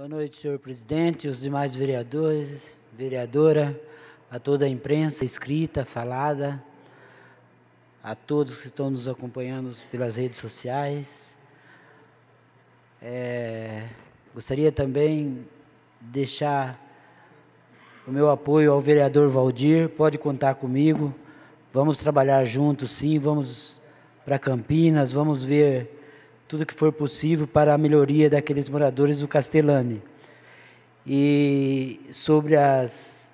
Boa noite, senhor presidente, os demais vereadores, vereadora, a toda a imprensa escrita, falada, a todos que estão nos acompanhando pelas redes sociais. É, gostaria também deixar o meu apoio ao vereador Valdir, pode contar comigo. Vamos trabalhar juntos, sim, vamos para Campinas, vamos ver tudo que for possível para a melhoria daqueles moradores do Castellani. E sobre as,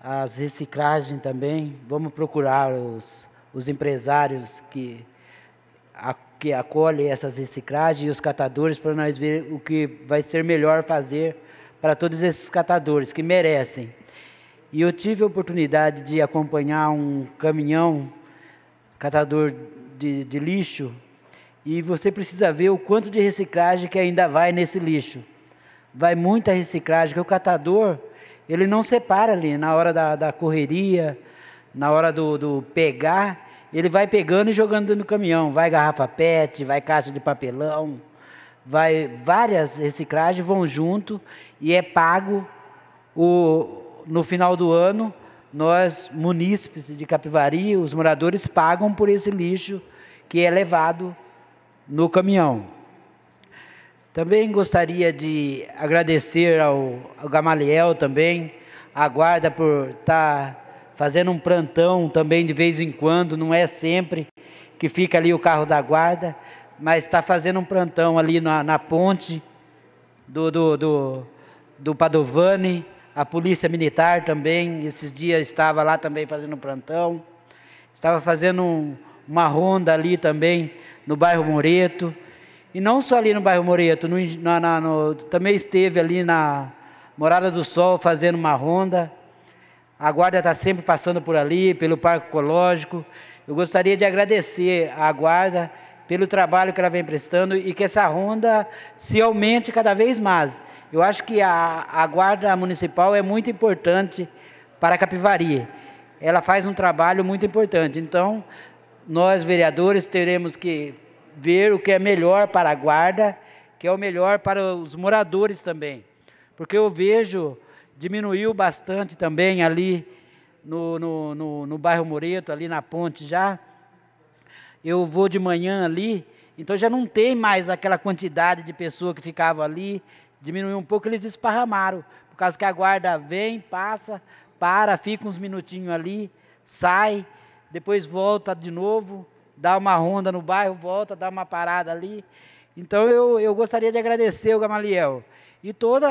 as reciclagens também, vamos procurar os, os empresários que, a, que acolhem essas reciclagens e os catadores para nós ver o que vai ser melhor fazer para todos esses catadores que merecem. E eu tive a oportunidade de acompanhar um caminhão catador de, de lixo e você precisa ver o quanto de reciclagem que ainda vai nesse lixo. Vai muita reciclagem, que o catador, ele não separa ali na hora da, da correria, na hora do, do pegar, ele vai pegando e jogando no caminhão. Vai garrafa PET, vai caixa de papelão, vai várias reciclagens vão junto e é pago o, no final do ano. Nós, munícipes de Capivari, os moradores pagam por esse lixo que é levado no caminhão. Também gostaria de agradecer ao, ao Gamaliel também, a guarda por estar tá fazendo um plantão também de vez em quando, não é sempre que fica ali o carro da guarda, mas está fazendo um plantão ali na, na ponte do, do, do, do Padovani, a polícia militar também, esses dias estava lá também fazendo um plantão, estava fazendo um uma ronda ali também no bairro Moreto. E não só ali no bairro Moreto, no, na, na, no, também esteve ali na Morada do Sol fazendo uma ronda. A guarda está sempre passando por ali, pelo Parque Ecológico. Eu gostaria de agradecer à guarda pelo trabalho que ela vem prestando e que essa ronda se aumente cada vez mais. Eu acho que a, a guarda municipal é muito importante para a Capivari. Ela faz um trabalho muito importante. Então, nós vereadores teremos que ver o que é melhor para a guarda, que é o melhor para os moradores também. Porque eu vejo, diminuiu bastante também ali no, no, no, no bairro Moreto, ali na ponte já. Eu vou de manhã ali, então já não tem mais aquela quantidade de pessoa que ficava ali, diminuiu um pouco, eles esparramaram. Por causa que a guarda vem, passa, para, fica uns minutinhos ali, sai depois volta de novo, dá uma ronda no bairro, volta, dá uma parada ali. Então eu, eu gostaria de agradecer o Gamaliel e todo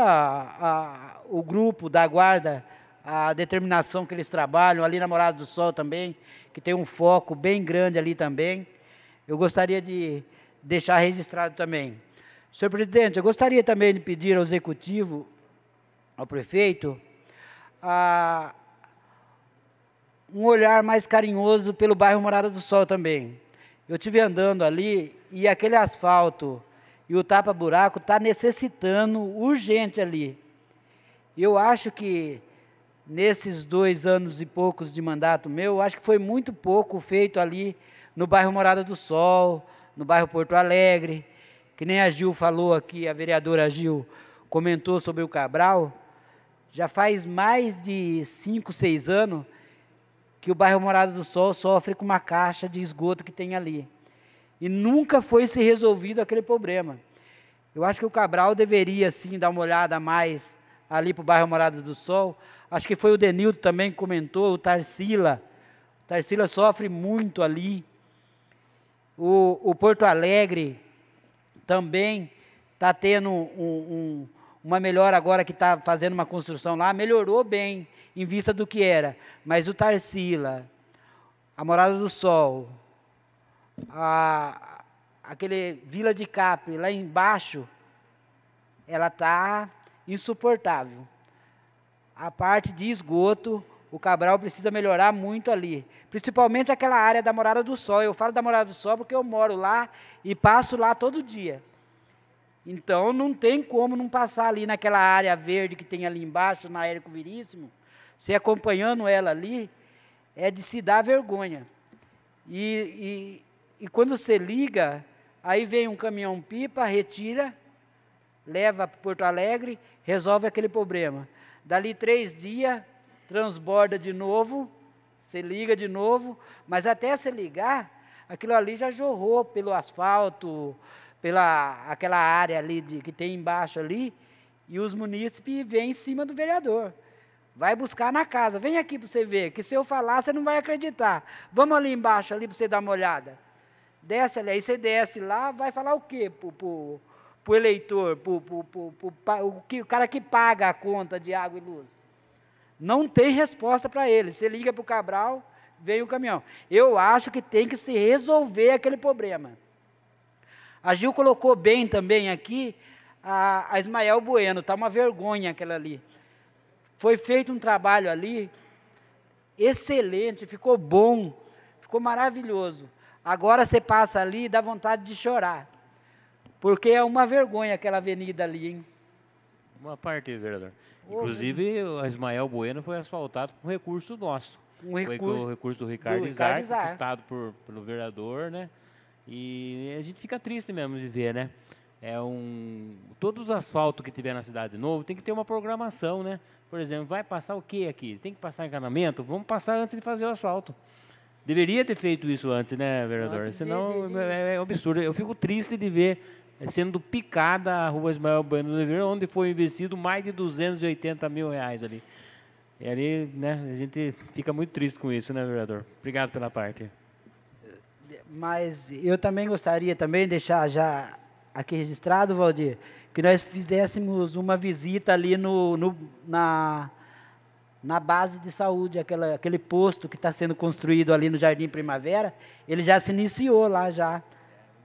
o grupo da guarda, a determinação que eles trabalham, ali na Morada do Sol também, que tem um foco bem grande ali também. Eu gostaria de deixar registrado também. Senhor presidente, eu gostaria também de pedir ao executivo, ao prefeito, a, um olhar mais carinhoso pelo bairro Morada do Sol também. Eu tive andando ali e aquele asfalto e o tapa-buraco está necessitando urgente ali. Eu acho que nesses dois anos e poucos de mandato meu, acho que foi muito pouco feito ali no bairro Morada do Sol, no bairro Porto Alegre, que nem a Gil falou aqui, a vereadora Gil comentou sobre o Cabral. Já faz mais de cinco, seis anos que o bairro Morada do Sol sofre com uma caixa de esgoto que tem ali. E nunca foi se resolvido aquele problema. Eu acho que o Cabral deveria, sim, dar uma olhada mais ali para o bairro Morada do Sol. Acho que foi o Denildo também que comentou, o Tarsila. O Tarsila sofre muito ali. O, o Porto Alegre também está tendo um, um uma melhora agora que está fazendo uma construção lá, melhorou bem em vista do que era. Mas o Tarsila, a Morada do Sol, a, aquele Vila de Capri lá embaixo, ela está insuportável. A parte de esgoto, o Cabral precisa melhorar muito ali. Principalmente aquela área da Morada do Sol. Eu falo da Morada do Sol porque eu moro lá e passo lá todo dia. Então não tem como não passar ali naquela área verde que tem ali embaixo, na Érico Veríssimo, se acompanhando ela ali, é de se dar vergonha. E, e, e quando você liga, aí vem um caminhão-pipa, retira, leva para Porto Alegre, resolve aquele problema. Dali três dias, transborda de novo, você liga de novo, mas até se ligar, aquilo ali já jorrou pelo asfalto, pela aquela área ali de, que tem embaixo ali, e os munícipes vêm em cima do vereador. Vai buscar na casa, vem aqui para você ver, que se eu falar você não vai acreditar. Vamos ali embaixo ali para você dar uma olhada. Desce ali, aí você desce lá, vai falar o quê para o eleitor, pro, pro, pro, o, que, o cara que paga a conta de água e luz? Não tem resposta para ele. Você liga para o Cabral, vem o caminhão. Eu acho que tem que se resolver aquele problema. A Gil colocou bem também aqui, a, a Ismael Bueno, tá uma vergonha aquela ali. Foi feito um trabalho ali excelente, ficou bom, ficou maravilhoso. Agora você passa ali e dá vontade de chorar. Porque é uma vergonha aquela avenida ali, hein? Uma parte, vereador. Inclusive, o Ismael Bueno foi asfaltado com recurso nosso. Um recurso, foi com o recurso do Ricardo, do Ricardo Izar, Izar. Estado por, pelo vereador, né? E a gente fica triste mesmo de ver, né? É um, todos os asfaltos que tiver na Cidade Novo tem que ter uma programação, né? Por exemplo, vai passar o que aqui? Tem que passar encanamento? Vamos passar antes de fazer o asfalto. Deveria ter feito isso antes, né, vereador? Antes Senão de, de, de. É, é absurdo. Eu fico triste de ver é, sendo picada a rua Ismael Bueno do Oliveira, onde foi investido mais de 280 mil reais ali. E ali, né, a gente fica muito triste com isso, né, vereador? Obrigado pela parte. Mas eu também gostaria também deixar já aqui registrado, Valdir, que nós fizéssemos uma visita ali no, no na, na base de saúde, aquela, aquele posto que está sendo construído ali no Jardim Primavera, ele já se iniciou lá já.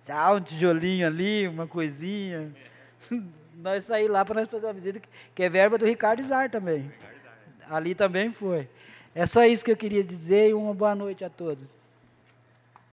Já há um tijolinho ali, uma coisinha. nós saímos lá para nós fazer uma visita, que é verba do Ricardo Izar também. Ricardo Izar, Ali também foi. É só isso que eu queria dizer e uma boa noite a todos.